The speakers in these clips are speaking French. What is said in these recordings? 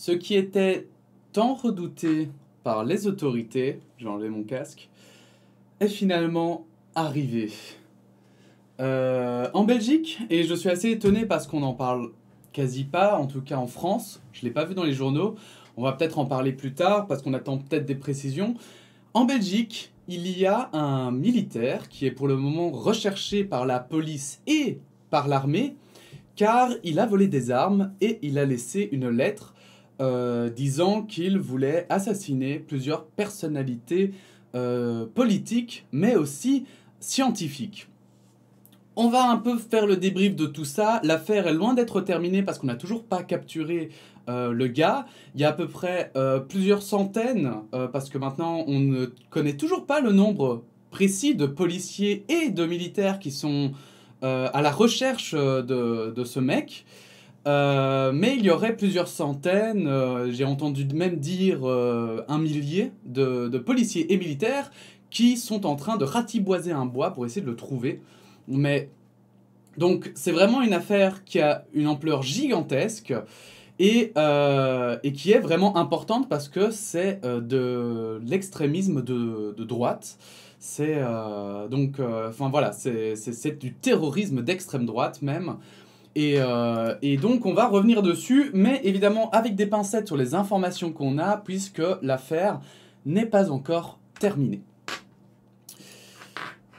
Ce qui était tant redouté par les autorités, vais enlever mon casque, est finalement arrivé. Euh, en Belgique, et je suis assez étonné parce qu'on n'en parle quasi pas, en tout cas en France, je ne l'ai pas vu dans les journaux, on va peut-être en parler plus tard parce qu'on attend peut-être des précisions. En Belgique, il y a un militaire qui est pour le moment recherché par la police et par l'armée car il a volé des armes et il a laissé une lettre euh, disant qu'il voulait assassiner plusieurs personnalités euh, politiques, mais aussi scientifiques. On va un peu faire le débrief de tout ça. L'affaire est loin d'être terminée parce qu'on n'a toujours pas capturé euh, le gars. Il y a à peu près plusieurs centaines, parce que maintenant on ne connaît toujours pas le nombre précis de policiers et de militaires qui sont à la recherche de ce mec. Euh, mais il y aurait plusieurs centaines, euh, j'ai entendu même dire euh, un millier de, policiers et militaires qui sont en train de ratiboiser un bois pour essayer de le trouver. Mais donc c'est vraiment une affaire qui a une ampleur gigantesque et, qui est vraiment importante parce que c'est de l'extrémisme de, de, droite. C'est donc, enfin voilà, c'est du terrorisme d'extrême droite même. Euh, et, donc, on va revenir dessus, mais évidemment avec des pincettes sur les informations qu'on a, puisque l'affaire n'est pas encore terminée.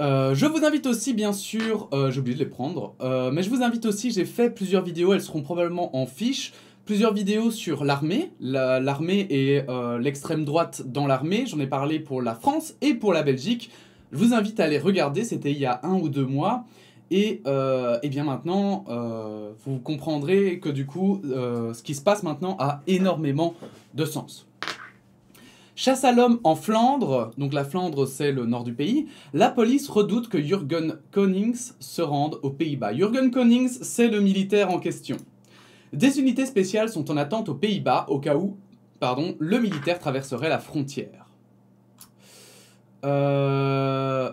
Euh, je vous invite aussi, bien sûr, euh, j'ai oublié de les prendre, mais je vous invite aussi, j'ai fait plusieurs vidéos, elles seront probablement en fiche, plusieurs vidéos sur l'armée, l'armée et l'extrême droite dans l'armée, j'en ai parlé pour la France et pour la Belgique, je vous invite à les regarder, c'était il y a un ou deux mois, et, euh, eh bien maintenant, euh, vous comprendrez que du coup, euh, ce qui se passe maintenant a énormément de sens. Chasse à l'homme en Flandre, donc la Flandre c'est le nord du pays, la police redoute que Jürgen Konings se rende aux Pays-Bas. Jürgen Konings c'est le militaire en question. Des unités spéciales sont en attente aux Pays-Bas au cas où pardon, le militaire traverserait la frontière. Euh...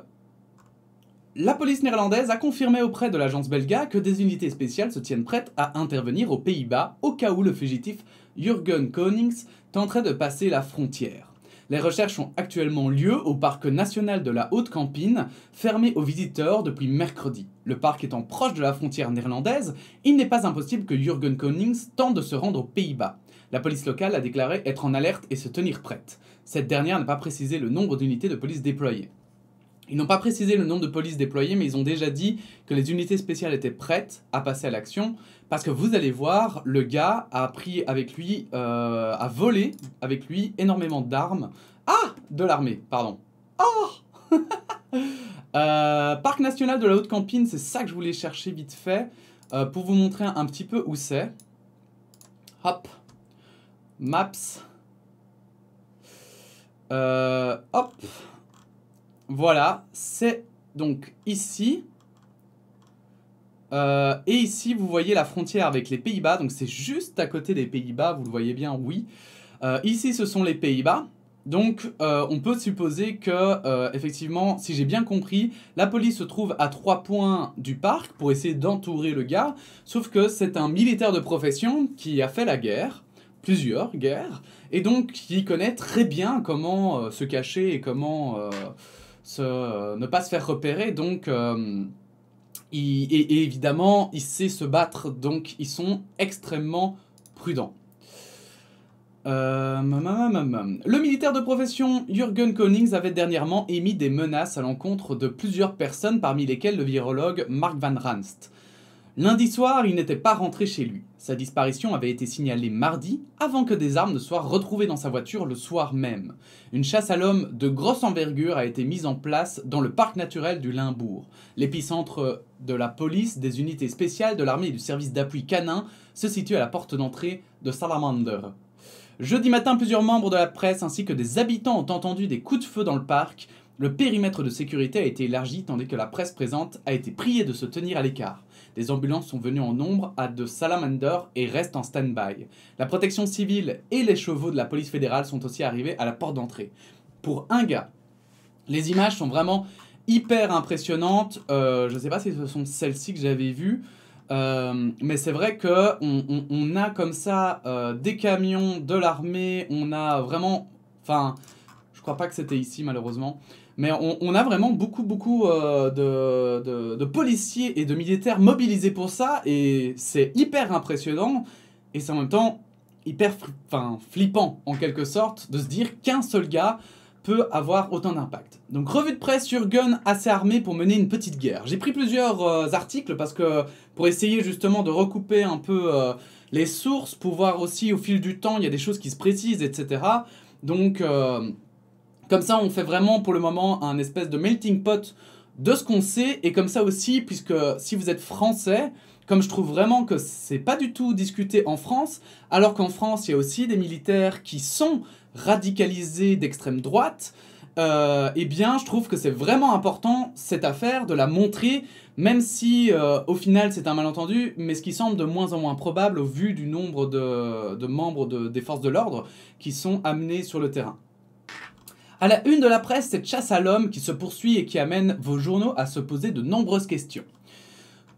La police néerlandaise a confirmé auprès de l'agence belga que des unités spéciales se tiennent prêtes à intervenir aux Pays-Bas au cas où le fugitif Jürgen Konings tenterait de passer la frontière. Les recherches ont actuellement lieu au parc national de la Haute-Campine, fermé aux visiteurs depuis mercredi. Le parc étant proche de la frontière néerlandaise, il n'est pas impossible que Jürgen Konings tente de se rendre aux Pays-Bas. La police locale a déclaré être en alerte et se tenir prête. Cette dernière n'a pas précisé le nombre d'unités de police déployées. Ils n'ont pas précisé le nombre de polices déployées, mais ils ont déjà dit que les unités spéciales étaient prêtes à passer à l'action, parce que vous allez voir, le gars a pris avec lui, euh, a volé avec lui énormément d'armes. Ah De l'armée, pardon. Oh euh, Parc national de la Haute-Campine, c'est ça que je voulais chercher vite fait, euh, pour vous montrer un, un petit peu où c'est. Hop. Maps. hop. Voilà, c'est donc ici. Euh, et ici, vous voyez la frontière avec les Pays-Bas. Donc c'est juste à côté des Pays-Bas, vous le voyez bien, oui. Euh, ici, ce sont les Pays-Bas. Donc, euh, on peut supposer que, effectivement, si j'ai bien compris, la police se trouve à trois points du parc pour essayer d'entourer le gars. Sauf que c'est un militaire de profession qui a fait la guerre, plusieurs guerres, et donc qui connaît très bien comment se cacher et comment euh, ne pas se faire repérer. Donc, euh, il, et, évidemment, il sait se battre. Donc, ils sont extrêmement prudents. Euh, le militaire de profession Jürgen Konings avait dernièrement émis des menaces à l'encontre de plusieurs personnes, parmi lesquelles le virologue Mark Van Ranst. Lundi soir, il n'était pas rentré chez lui. Sa disparition avait été signalée mardi, avant que des armes ne soient retrouvées dans sa voiture le soir même. Une chasse à l'homme de grosse envergure a été mise en place dans le parc naturel du Limbourg. L'épicentre de la police, des unités spéciales de l'armée et du service d'appui canin se situe à la porte d'entrée de Salamander. Jeudi matin, plusieurs membres de la presse ainsi que des habitants ont entendu des coups de feu dans le parc. Le périmètre de sécurité a été élargi tandis que la presse présente a été priée de se tenir à l'écart. Les ambulances sont venues en nombre à de Salamander et restent en stand-by. La protection civile et les chevaux de la police fédérale sont aussi arrivés à la porte d'entrée. Pour un gars, les images sont vraiment hyper impressionnantes. Euh, je ne sais pas si ce sont celles-ci que j'avais vues. Euh, mais c'est vrai que on, a comme ça euh, des camions de l'armée, on a vraiment, enfin, je crois pas que c'était ici malheureusement, mais on, a vraiment beaucoup, beaucoup euh, de, policiers et de militaires mobilisés pour ça, et c'est hyper impressionnant, et c'est en même temps hyper enfin, flippant, en quelque sorte, de se dire qu'un seul gars peut avoir autant d'impact. Donc revue de presse sur Gun assez armé pour mener une petite guerre. J'ai pris plusieurs euh, articles parce que pour essayer justement de recouper un peu euh, les sources, pour voir aussi au fil du temps, il y a des choses qui se précisent, etc. Donc... Comme ça, on fait vraiment pour le moment un espèce de melting pot de ce qu'on sait, et comme ça aussi, puisque si vous êtes français, comme je trouve vraiment que c'est pas du tout discuté en France, alors qu'en France, il y a aussi des militaires qui sont radicalisés d'extrême droite, euh, eh bien, je trouve que c'est vraiment important, cette affaire, de la montrer, même si, euh, au final, c'est un malentendu, mais ce qui semble de moins en moins probable au vu du nombre de, membres des forces de l'ordre qui sont amenés sur le terrain. À la une de la presse, cette chasse à l'homme qui se poursuit et qui amène vos journaux à se poser de nombreuses questions.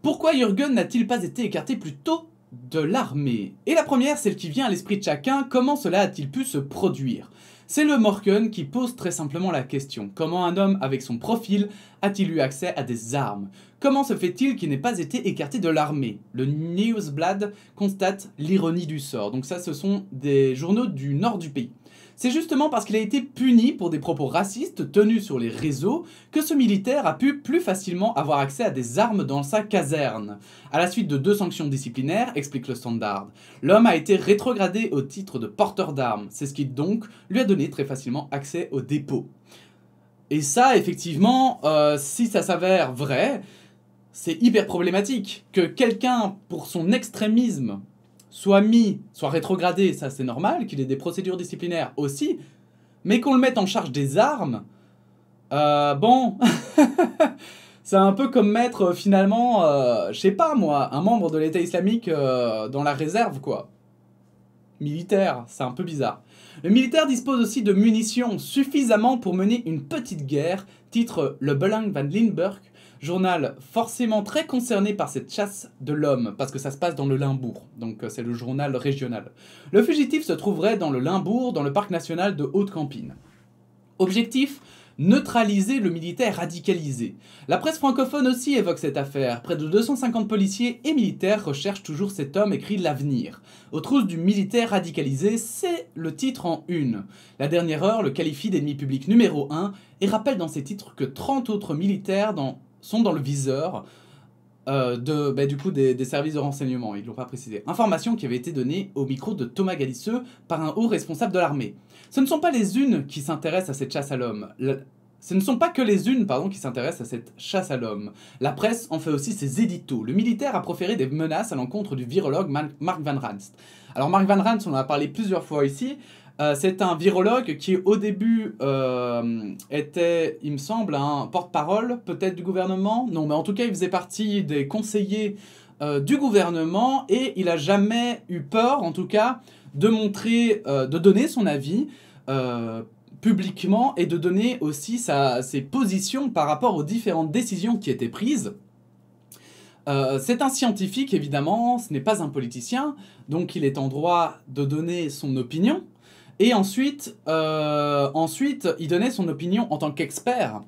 Pourquoi Jürgen n'a-t-il pas été écarté plus tôt de l'armée Et la première, celle qui vient à l'esprit de chacun, comment cela a-t-il pu se produire C'est le Morken qui pose très simplement la question. Comment un homme avec son profil a-t-il eu accès à des armes Comment se fait-il qu'il n'ait pas été écarté de l'armée Le Newsblad constate l'ironie du sort. Donc ça, ce sont des journaux du nord du pays. C'est justement parce qu'il a été puni pour des propos racistes tenus sur les réseaux que ce militaire a pu plus facilement avoir accès à des armes dans sa caserne. À la suite de deux sanctions disciplinaires, explique le Standard, l'homme a été rétrogradé au titre de porteur d'armes, c'est ce qui donc lui a donné très facilement accès au dépôt. Et ça, effectivement, euh, si ça s'avère vrai, c'est hyper problématique que quelqu'un, pour son extrémisme soit mis, soit rétrogradé, ça c'est normal, qu'il ait des procédures disciplinaires aussi, mais qu'on le mette en charge des armes, euh, bon, c'est un peu comme mettre euh, finalement, euh, je sais pas moi, un membre de l'État islamique dans la réserve quoi. Militaire, c'est un peu bizarre. Le militaire dispose aussi de munitions suffisamment pour mener une petite guerre, titre le Belang van Lindbergh, Journal forcément très concerné par cette chasse de l'homme, parce que ça se passe dans le Limbourg, donc euh, c'est le journal régional. Le fugitif se trouverait dans le Limbourg, dans le parc national de Haute-Campine. Objectif neutraliser le militaire radicalisé. La presse francophone aussi évoque cette affaire. Près de 250 policiers et militaires recherchent toujours cet homme écrit L'avenir. Aux trousses du militaire radicalisé, c'est le titre en une. La dernière heure le qualifie d'ennemi public numéro 1 et rappelle dans ses titres que 30 autres militaires dans sont dans le viseur euh, de, bah, du coup, des, services de renseignement, ils ne l'ont pas précisé. Information qui avait été donnée au micro de Thomas Galisseux par un haut responsable de l'armée. Ce ne sont pas les unes qui s'intéressent à cette chasse à l'homme. Ce ne sont pas que les unes pardon, qui s'intéressent à cette chasse à l'homme. La presse en fait aussi ses éditos. Le militaire a proféré des menaces à l'encontre du virologue Mark Van Ranst. Alors Mark Van Ranst, on en a parlé plusieurs fois ici, euh, c'est un virologue qui, au début, euh, était, il me semble, un porte-parole peut-être du gouvernement. Non, mais en tout cas, il faisait partie des conseillers euh, du gouvernement et il n'a jamais eu peur, en tout cas, de montrer, de donner son avis publiquement et de donner aussi ses positions par rapport aux différentes décisions qui étaient prises. c'est un scientifique, évidemment, ce n'est pas un politicien, donc il est en droit de donner son opinion. Et ensuite, euh, ensuite, il donnait son opinion en tant qu'expert.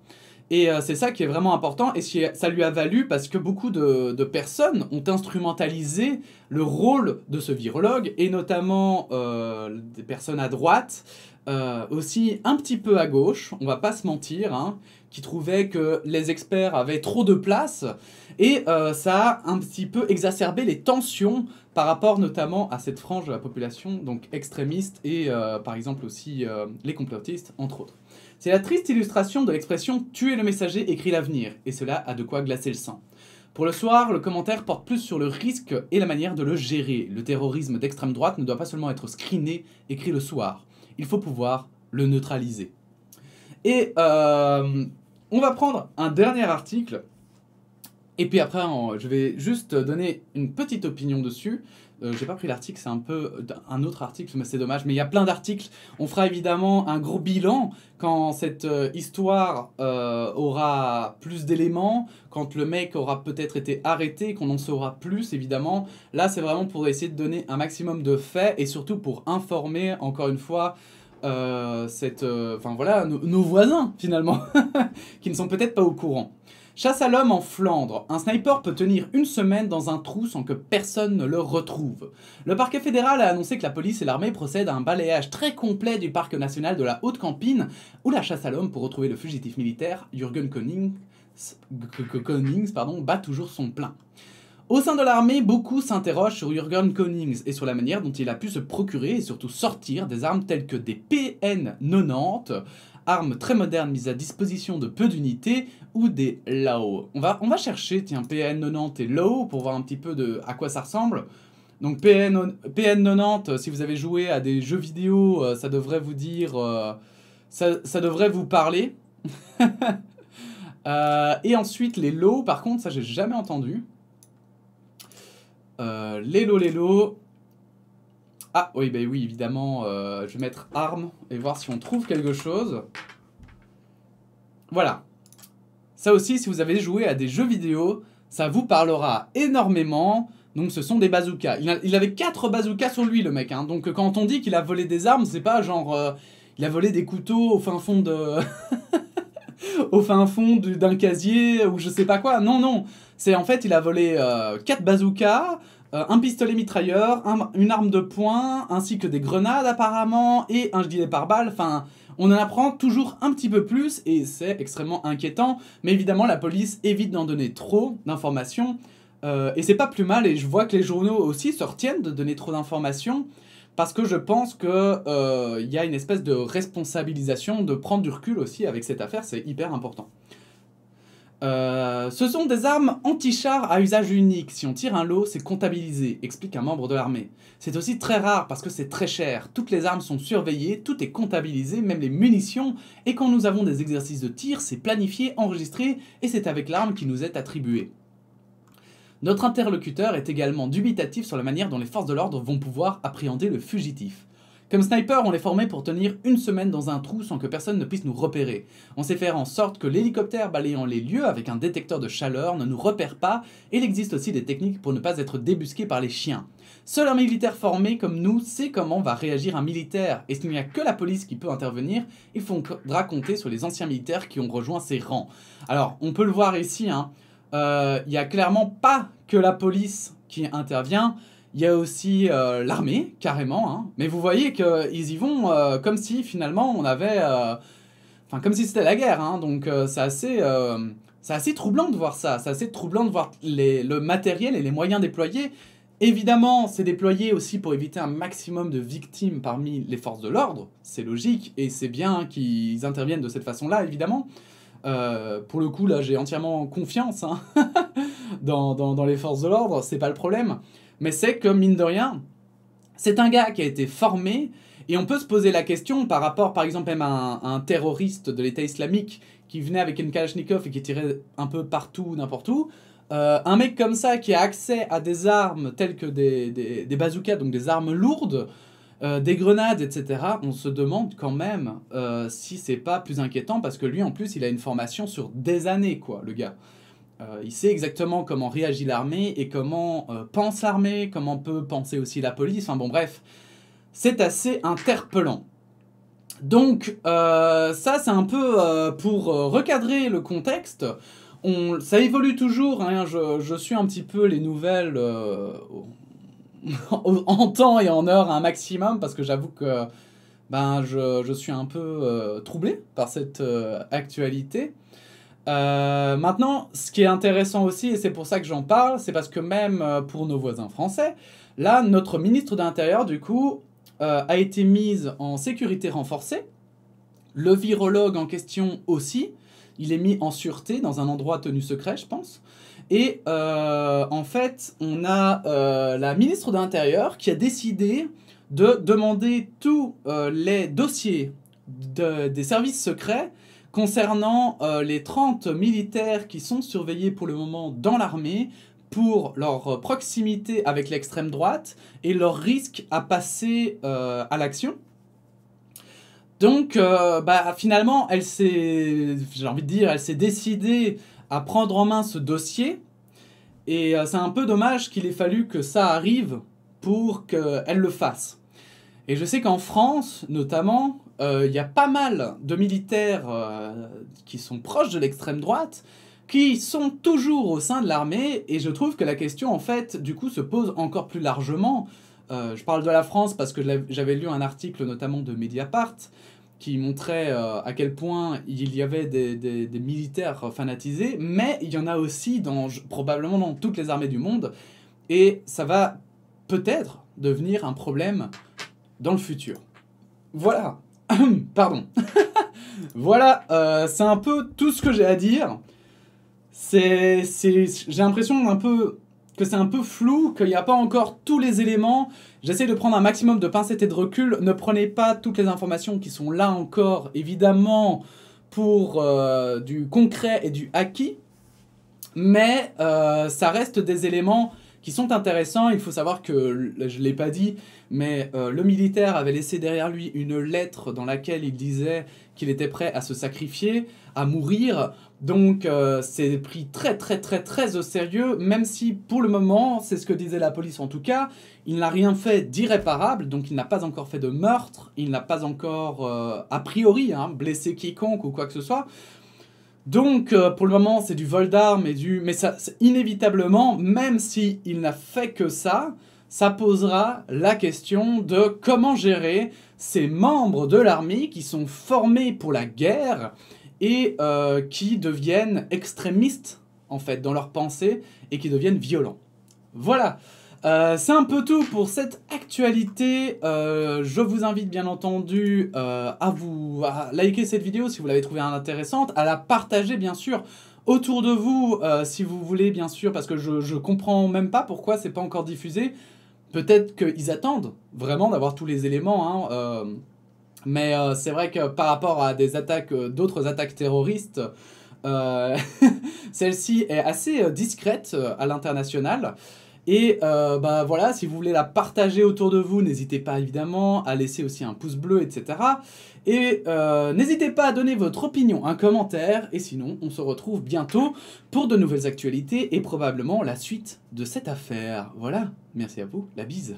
Et euh, c'est ça qui est vraiment important. Et ça lui a valu parce que beaucoup de, personnes ont instrumentalisé le rôle de ce virologue, et notamment euh, des personnes à droite, aussi un petit peu à gauche, on va pas se mentir, hein qui trouvait que les experts avaient trop de place et euh, ça a un petit peu exacerbé les tensions par rapport notamment à cette frange de la population, donc extrémiste et euh, par exemple aussi euh, les complotistes, entre autres. C'est la triste illustration de l'expression tuer le messager écrit l'avenir, et cela a de quoi glacer le sang. Pour le soir, le commentaire porte plus sur le risque et la manière de le gérer. Le terrorisme d'extrême droite ne doit pas seulement être screené, écrit le soir. Il faut pouvoir le neutraliser. Et euh, on va prendre un dernier article. Et puis après, je vais juste donner une petite opinion dessus. Euh, j'ai pas pris l'article, c'est un peu un autre article, mais c'est dommage. Mais il y a plein d'articles. On fera évidemment un gros bilan quand cette euh, histoire euh, aura plus d'éléments, quand le mec aura peut-être été arrêté, qu'on en saura plus, évidemment. Là, c'est vraiment pour essayer de donner un maximum de faits et surtout pour informer, encore une fois, euh, cette, euh, enfin voilà, nos, voisins finalement, qui ne sont peut-être pas au courant. Chasse à l'homme en Flandre. Un sniper peut tenir une semaine dans un trou sans que personne ne le retrouve. Le parquet fédéral a annoncé que la police et l'armée procèdent à un balayage très complet du parc national de la Haute-Campine, où la chasse à l'homme pour retrouver le fugitif militaire Jürgen Konings, bat toujours son plein. Au sein de l'armée, beaucoup s'interrogent sur Jürgen Konings et sur la manière dont il a pu se procurer et surtout sortir des armes telles que des PN90, armes très modernes mises à disposition de peu d'unités, ou des LAO. On va, on va chercher, tiens, PN90 et LAO pour voir un petit peu de, à quoi ça ressemble. Donc PN, PN90, si vous avez joué à des jeux vidéo, euh, ça devrait vous dire... Euh, ça, ça devrait vous parler. Euh, et ensuite, les LAO, par contre, ça j'ai jamais entendu. Euh, lélo, lélo. Ah, oui, bah oui, évidemment, euh, je vais mettre armes et voir si on trouve quelque chose. Voilà. Ça aussi, si vous avez joué à des jeux vidéo, ça vous parlera énormément. Donc ce sont des bazookas. Il, avait 4 bazookas sur lui, le mec. Hein. Donc quand on dit qu'il a volé des armes, c'est pas genre... Euh, il a volé des couteaux au fin fond de... au fin fond d'un casier ou je sais pas quoi. Non, non. C'est en fait, il a volé euh, quatre 4 bazookas, euh, un pistolet mitrailleur, une arme de poing, ainsi que des grenades apparemment, et un gilet pare-balles. Enfin, on en apprend toujours un petit peu plus et c'est extrêmement inquiétant. Mais évidemment, la police évite d'en donner trop d'informations. Euh, et c'est pas plus mal, et je vois que les journaux aussi se retiennent de donner trop d'informations parce que je pense que euh, il y a une espèce de responsabilisation, de prendre du recul aussi avec cette affaire, c'est hyper important. Euh, ce sont des armes anti-chars à usage unique. Si on tire un lot, c'est comptabilisé, explique un membre de l'armée. C'est aussi très rare parce que c'est très cher. Toutes les armes sont surveillées, tout est comptabilisé, même les munitions. Et quand nous avons des exercices de tir, c'est planifié, enregistré, et c'est avec l'arme qui nous est attribuée. Notre interlocuteur est également dubitatif sur la manière dont les forces de l'ordre vont pouvoir appréhender le fugitif. Comme sniper, on est formé pour tenir une semaine dans un trou sans que personne ne puisse nous repérer. On sait faire en sorte que l'hélicoptère balayant les lieux avec un détecteur de chaleur ne nous repère pas, et il existe aussi des techniques pour ne pas être débusqué par les chiens. Seul un militaire formé comme nous sait comment va réagir un militaire, et s'il n'y a que la police qui peut intervenir, il faudra compter sur les anciens militaires qui ont rejoint ces rangs. Alors, on peut le voir ici, hein. Euh, il n'y a clairement pas que la police qui intervient, il y a aussi euh, l'armée, carrément. Hein. Mais vous voyez qu'ils y vont euh, comme si finalement on avait... Enfin, comme si c'était la guerre. Hein. Donc c'est assez, assez troublant de voir ça. C'est assez troublant de voir les, le matériel et les moyens déployés. Évidemment, c'est déployé aussi pour éviter un maximum de victimes parmi les forces de l'ordre, c'est logique, et c'est bien qu'ils interviennent de cette façon-là, évidemment. Euh, pour le coup, là, j'ai entièrement confiance hein, dans, les forces de l'ordre, c'est pas le problème. Mais c'est comme mine de rien, c'est un gars qui a été formé, et on peut se poser la question par rapport, par exemple, à un, terroriste de l'État islamique qui venait avec une Kalachnikov et qui tirait un peu partout, n'importe où. Euh, un mec comme ça qui a accès à des armes telles que des, des bazookas, donc des armes lourdes, euh, des grenades, etc., on se demande quand même euh, si c'est pas plus inquiétant parce que lui en plus il a une formation sur des années quoi, le gars. Euh, il sait exactement comment réagit l'armée et comment pense l'armée, comment peut penser aussi la police. Enfin bon bref, c'est assez interpellant. Donc ça c'est un peu pour recadrer le contexte. On, ça évolue toujours, hein, je, je, suis un petit peu les nouvelles en temps et en heure un maximum parce que j'avoue que ben, je, suis un peu euh, troublé par cette euh, actualité. Euh, maintenant, ce qui est intéressant aussi, et c'est pour ça que j'en parle, c'est parce que même pour nos voisins français, là, notre ministre de l'Intérieur, du coup, a été mise en sécurité renforcée. Le virologue en question aussi, il est mis en sûreté dans un endroit tenu secret, je pense. Et euh, en fait, on a euh, la ministre de l'Intérieur qui a décidé de demander tous euh, les dossiers des services secrets concernant les 30 militaires qui sont surveillés pour le moment dans l'armée pour leur proximité avec l'extrême droite et leur risque à passer à l'action. Donc, bah, finalement, elle s'est, j'ai envie de dire, elle s'est décidée à prendre en main ce dossier. Et euh, c'est un peu dommage qu'il ait fallu que ça arrive pour qu'elle le fasse. Et je sais qu'en France, notamment, euh, il y a pas mal de militaires euh, qui sont proches de l'extrême droite qui sont toujours au sein de l'armée. Et je trouve que la question, en fait, du coup, se pose encore plus largement. je parle de la France parce que j'avais lu un article notamment de Mediapart qui montrait euh, à quel point il y avait des, militaires fanatisés, mais il y en a aussi dans, probablement dans toutes les armées du monde, et ça va peut-être devenir un problème dans le futur. Voilà, pardon. voilà, euh, c'est un peu tout ce que j'ai à dire. C'est, j'ai l'impression d'un peu que c'est un peu flou, qu'il n'y a pas encore tous les éléments. J'essaie de prendre un maximum de pincettes et de recul. Ne prenez pas toutes les informations qui sont là encore, évidemment, pour euh, du concret et du acquis. Mais euh, ça reste des éléments qui sont intéressants. Il faut savoir que, je ne l'ai pas dit, mais euh, le militaire avait laissé derrière lui une lettre dans laquelle il disait qu'il était prêt à se sacrifier, à mourir. Donc euh, c'est pris très très très très au sérieux, même si pour le moment, c'est ce que disait la police en tout cas, il n'a rien fait d'irréparable, donc il n'a pas encore fait de meurtre, il n'a pas encore, euh, a priori, hein, blessé quiconque ou quoi que ce soit. Donc, euh, pour le moment, c'est du vol d'armes et du... Mais ça, inévitablement, même s'il il n'a fait que ça, ça posera la question de comment gérer ces membres de l'armée qui sont formés pour la guerre et euh, qui deviennent extrémistes, en fait, dans leur pensée et qui deviennent violents. Voilà euh, c'est un peu tout pour cette actualité. Euh, je vous invite bien entendu euh, à vous à liker cette vidéo si vous l'avez trouvée intéressante, à la partager bien sûr autour de vous si vous voulez bien sûr, parce que je, je comprends même pas pourquoi c'est pas encore diffusé. Peut-être qu'ils attendent vraiment d'avoir tous les éléments. Hein, mais c'est vrai que par rapport à des attaques, d'autres attaques terroristes, celle-ci est assez discrète à l'international. Et ben voilà, si vous voulez la partager autour de vous, n'hésitez pas évidemment à laisser aussi un pouce bleu, etc. Et euh, n'hésitez pas à donner votre opinion, un commentaire, et sinon on se retrouve bientôt pour de nouvelles actualités et probablement la suite de cette affaire. Voilà, merci à vous, la bise.